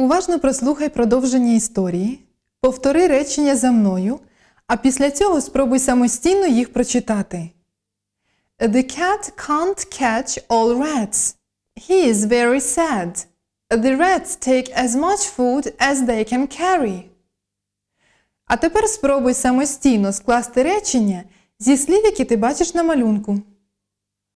Уважно прослухай продовження історії, повтори речення за мною, а після цього спробуй самостійно їх прочитати. The cat can't catch all rats. He is very sad. The rats take as much food as they can carry. А тепер спробуй самостійно скласти речення зі слів, які ти бачиш на малюнку.